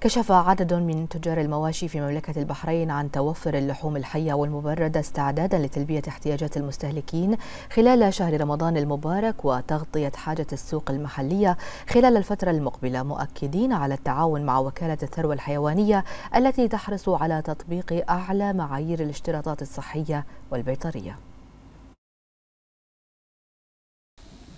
كشف عدد من تجار المواشي في مملكة البحرين عن توفر اللحوم الحية والمبردة استعدادا لتلبية احتياجات المستهلكين خلال شهر رمضان المبارك وتغطية حاجة السوق المحلية خلال الفترة المقبلة مؤكدين على التعاون مع وكالة الثروة الحيوانية التي تحرص على تطبيق أعلى معايير الاشتراطات الصحية والبيطرية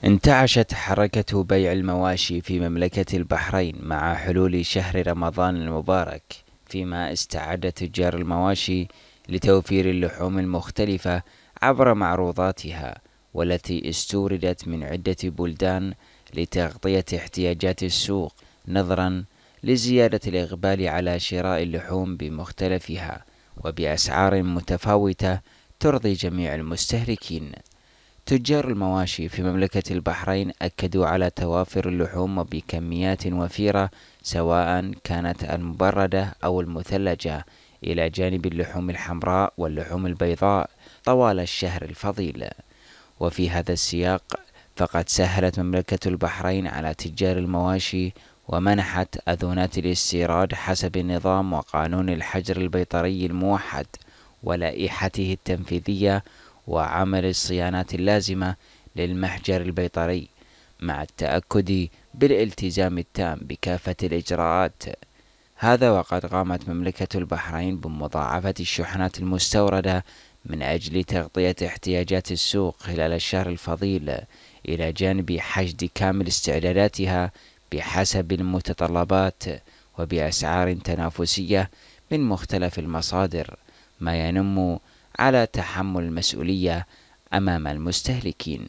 انتعشت حركة بيع المواشي في مملكة البحرين مع حلول شهر رمضان المبارك فيما استعد تجار المواشي لتوفير اللحوم المختلفة عبر معروضاتها والتي استوردت من عدة بلدان لتغطية احتياجات السوق نظرا لزيادة الإقبال على شراء اللحوم بمختلفها وبأسعار متفاوتة ترضي جميع المستهلكين تجار المواشي في مملكة البحرين أكدوا على توافر اللحوم بكميات وفيرة سواء كانت المبردة أو المثلجة إلى جانب اللحوم الحمراء واللحوم البيضاء طوال الشهر الفضيل وفي هذا السياق فقد سهلت مملكة البحرين على تجار المواشي ومنحت أذونات الاستيراد حسب النظام وقانون الحجر البيطري الموحد ولائحته التنفيذية وعمل الصيانات اللازمة للمحجر البيطري مع التأكد بالالتزام التام بكافة الإجراءات هذا وقد قامت مملكة البحرين بمضاعفة الشحنات المستوردة من أجل تغطية احتياجات السوق خلال الشهر الفضيل إلى جانب حشد كامل استعداداتها بحسب المتطلبات وبأسعار تنافسية من مختلف المصادر ما ينم على تحمل المسؤولية أمام المستهلكين